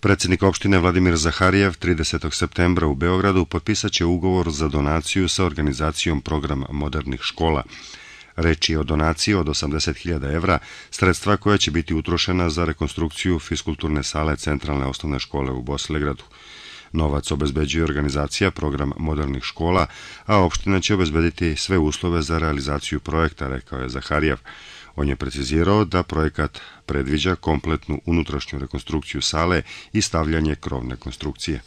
Predsednik opštine Vladimir Zaharijev 30. septembra u Beogradu potpisaće ugovor za donaciju sa organizacijom Program modernih škola. Reč je o donaciji od 80.000 evra, sredstva koja će biti utrošena za rekonstrukciju fiskulturne sale Centralne osnovne škole u Bosilegradu. Novac obezbeđuje organizacija Program modernih škola, a opština će obezbediti sve uslove za realizaciju projekta, rekao je Zaharijev. On je precizirao da projekat predviđa kompletnu unutrašnju rekonstrukciju sale i stavljanje krovne konstrukcije.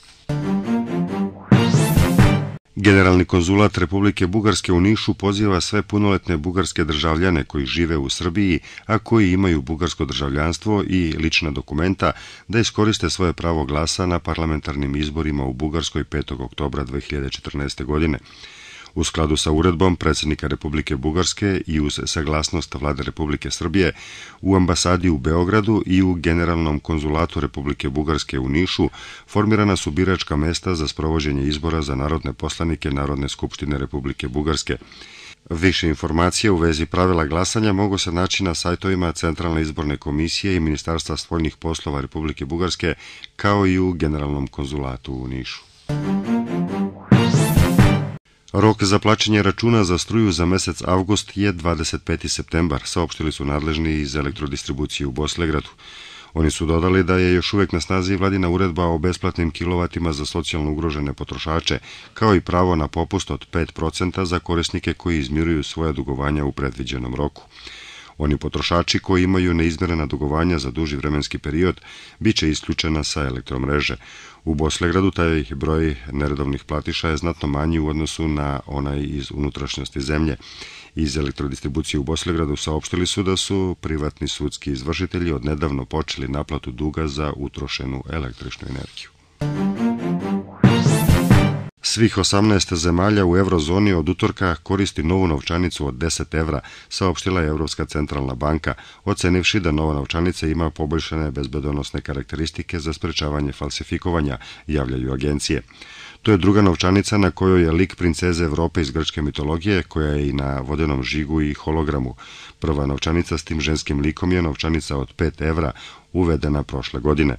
Generalni konzulat Republike Bugarske u Nišu poziva sve punoletne bugarske državljane koji žive u Srbiji, a koji imaju bugarsko državljanstvo i lična dokumenta, da iskoriste svoje pravo glasa na parlamentarnim izborima u Bugarskoj 5. oktobra 2014. godine. U skladu sa uredbom predsednika Republike Bugarske i uz saglasnost vlade Republike Srbije, u ambasadi u Beogradu i u Generalnom konzulatu Republike Bugarske u Nišu formirana su biračka mesta za sprovođenje izbora za narodne poslanike Narodne skupštine Republike Bugarske. Više informacije u vezi pravila glasanja mogu se naći na sajtovima Centralne izborne komisije i Ministarstva spoljnih poslova Republike Bugarske, kao i u Generalnom konzulatu u Nišu. Rok za plaćanje računa za struju za mesec avgust je 25. septembar, saopštili su nadležni iz elektrodistribucije u Boslegradu. Oni su dodali da je još uvek na snazi vladina uredba o besplatnim kilovatima za socijalno ugrožene potrošače, kao i pravo na popust od 5% za korisnike koji izmiruju svoja dugovanja u predviđenom roku. Oni potrošači koji imaju neizmerena dugovanja za duži vremenski period biće isključena sa elektromreže. U Boslegradu taj broj neredovnih platiša je znatno manji u odnosu na onaj iz unutrašnjosti zemlje. Iz elektrodistribucije u Boslegradu saopštili su da su privatni sudski izvršitelji odnedavno počeli naplatu duga za utrošenu električnu energiju. Svih 18 zemalja u eurozoni od utorka koristi novu novčanicu od 10 evra, saopštila je Evropska centralna banka, ocenivši da nova novčanica ima poboljšane bezbedonosne karakteristike za sprečavanje falsifikovanja, javljaju agencije. To je druga novčanica na kojoj je lik princeze Evrope iz grčke mitologije, koja je i na vodenom žigu i hologramu. Prva novčanica s tim ženskim likom je novčanica od 5 evra, uvedena prošle godine.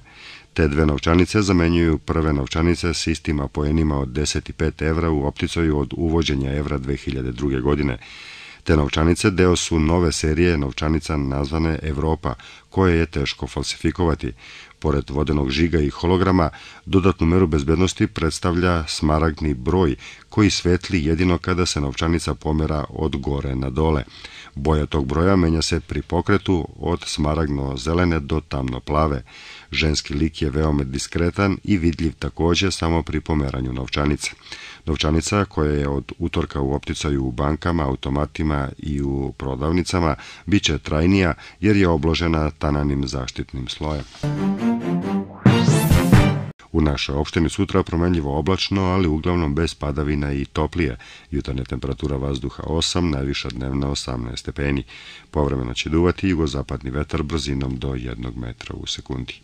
Te dve novčanice zamenjuju prve novčanice s istim apoenima od 10 i 5 evra u opticaju od uvođenja evra 2002. godine. Te novčanice deo su nove serije novčanica nazvane Evropa, koje je teško falsifikovati. Pored vodenog žiga i holograma, dodatnu meru bezbednosti predstavlja smaragdni broj koji svetli jedino kada se novčanica pomera od gore na dole. Boja tog broja menja se pri pokretu od smaragno-zelene do tamno-plave. Ženski lik je veoma diskretan i vidljiv takođe samo pri pomeranju novčanice. Novčanica koja je od utorka u opticaju u bankama, automatima i u prodavnicama biće trajnija jer je obložena tananim zaštitnim slojem. U našoj opštini sutra promenljivo oblačno, ali uglavnom bez padavina i toplije. Jutarnja temperatura vazduha 8, najviša dnevna 18 stepeni. Povremeno će duvati jugozapadni vetar brzinom do 1 metra u sekundi.